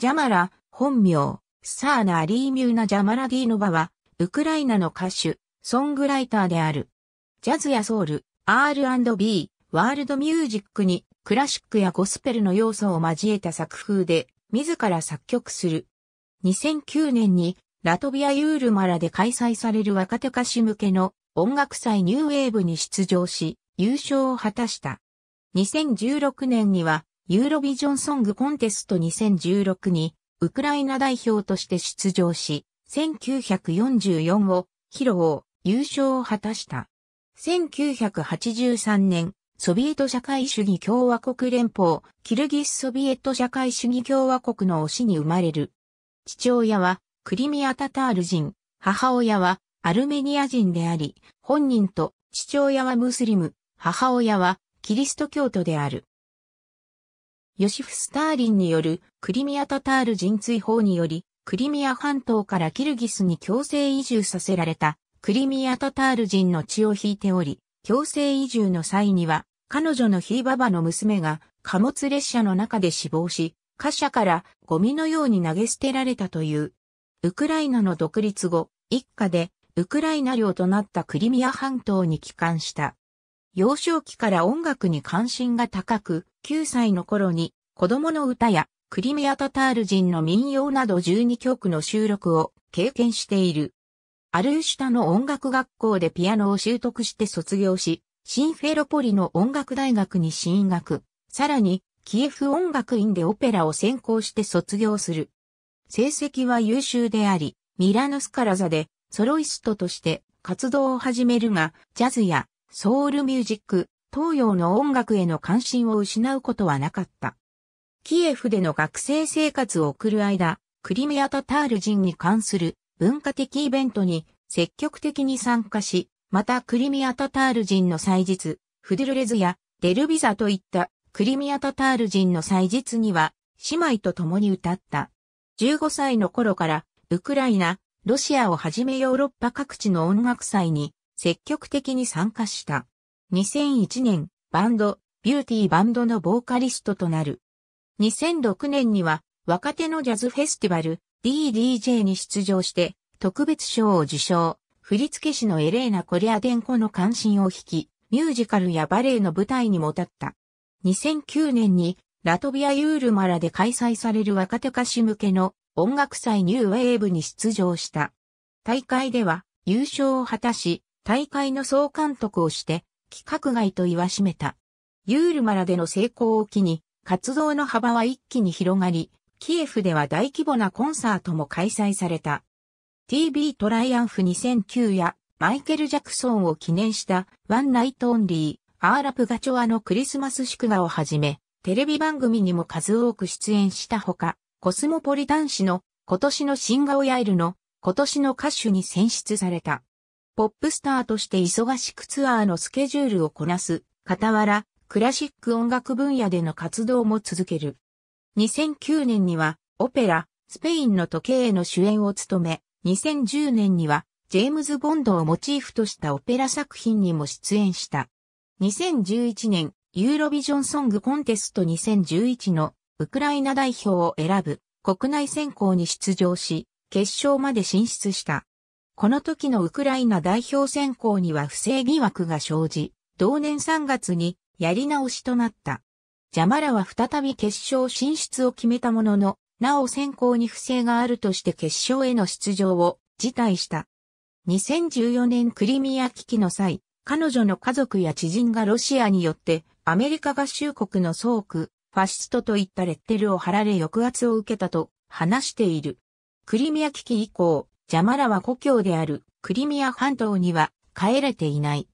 ジャマラ、本名、サーナ・アリーミューナ・ジャマラディーノバは、ウクライナの歌手、ソングライターである。ジャズやソウル、R&B、ワールドミュージックに、クラシックやゴスペルの要素を交えた作風で、自ら作曲する。2009年に、ラトビア・ユールマラで開催される若手歌手向けの音楽祭ニューウェーブに出場し、優勝を果たした。2016年には、ユーロビジョンソングコンテスト2016にウクライナ代表として出場し、1944を披露、優勝を果たした。1983年、ソビエト社会主義共和国連邦、キルギスソビエト社会主義共和国の推しに生まれる。父親はクリミアタタール人、母親はアルメニア人であり、本人と父親はムスリム、母親はキリスト教徒である。ヨシフ・スターリンによるクリミア・タタール人追放により、クリミア半島からキルギスに強制移住させられたクリミア・タタール人の血を引いており、強制移住の際には、彼女のひいばばの娘が貨物列車の中で死亡し、貨車からゴミのように投げ捨てられたという。ウクライナの独立後、一家でウクライナ領となったクリミア半島に帰還した。幼少期から音楽に関心が高く、9歳の頃に子供の歌やクリミアタタール人の民謡など12曲の収録を経験している。アルーシュタの音楽学校でピアノを習得して卒業し、シンフェロポリの音楽大学に進学、さらにキエフ音楽院でオペラを専攻して卒業する。成績は優秀であり、ミラノスカラザでソロイストとして活動を始めるが、ジャズやソウルミュージック、東洋の音楽への関心を失うことはなかった。キエフでの学生生活を送る間、クリミアタタール人に関する文化的イベントに積極的に参加し、またクリミアタタール人の祭日、フドゥルレズやデルビザといったクリミアタタール人の祭日には姉妹と共に歌った。15歳の頃からウクライナ、ロシアをはじめヨーロッパ各地の音楽祭に積極的に参加した。2001年、バンド、ビューティーバンドのボーカリストとなる。2006年には若手のジャズフェスティバル DDJ に出場して特別賞を受賞。振付師のエレーナ・コリアデンコの関心を引き、ミュージカルやバレエの舞台にも立った。2009年にラトビア・ユールマラで開催される若手歌手向けの音楽祭ニューウェーブに出場した。大会では優勝を果たし、大会の総監督をして企画外と言わしめた。ユールマラでの成功を機に活動の幅は一気に広がり、キエフでは大規模なコンサートも開催された。t v トライアンフ2009やマイケル・ジャクソンを記念したワンナイトオンリー、アーラプガチョアのクリスマス祝賀をはじめ、テレビ番組にも数多く出演したほか、コスモポリタン氏の今年のシンガオヤイルの今年の歌手に選出された。ポップスターとして忙しくツアーのスケジュールをこなす、傍ら、クラシック音楽分野での活動も続ける。2009年には、オペラ、スペインの時計への主演を務め、2010年には、ジェームズ・ボンドをモチーフとしたオペラ作品にも出演した。2011年、ユーロビジョンソングコンテスト2011のウクライナ代表を選ぶ国内選考に出場し、決勝まで進出した。この時のウクライナ代表選考には不正疑惑が生じ、同年3月にやり直しとなった。ジャマラは再び決勝進出を決めたものの、なお選考に不正があるとして決勝への出場を辞退した。2014年クリミア危機の際、彼女の家族や知人がロシアによってアメリカ合衆国の総区、ファシストといったレッテルを貼られ抑圧を受けたと話している。クリミア危機以降、ジャマラは故郷であるクリミア半島には帰れていない。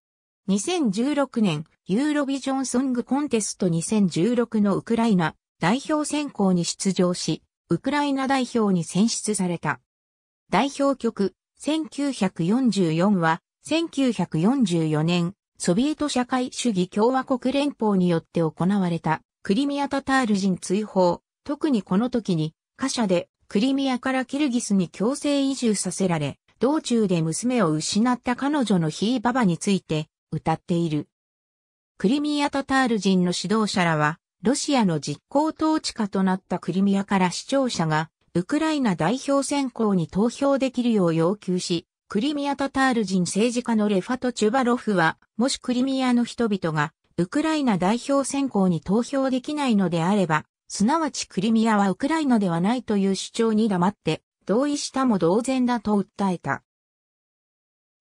2016年、ユーロビジョンソングコンテスト2016のウクライナ代表選考に出場し、ウクライナ代表に選出された。代表曲、1944は、1944年、ソビエト社会主義共和国連邦によって行われた、クリミアタタール人追放、特にこの時に、貨車で、クリミアからキルギスに強制移住させられ、道中で娘を失った彼女のヒーババについて、歌っている。クリミアタタール人の指導者らは、ロシアの実行統治下となったクリミアから視聴者が、ウクライナ代表選考に投票できるよう要求し、クリミアタタール人政治家のレファト・チュバロフは、もしクリミアの人々が、ウクライナ代表選考に投票できないのであれば、すなわちクリミアはウクライナではないという主張に黙って、同意したも同然だと訴えた。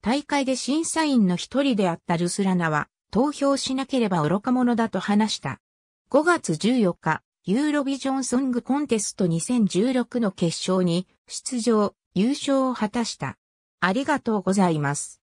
大会で審査員の一人であったルスラナは、投票しなければ愚か者だと話した。5月14日、ユーロビジョンソングコンテスト2016の決勝に出場、優勝を果たした。ありがとうございます。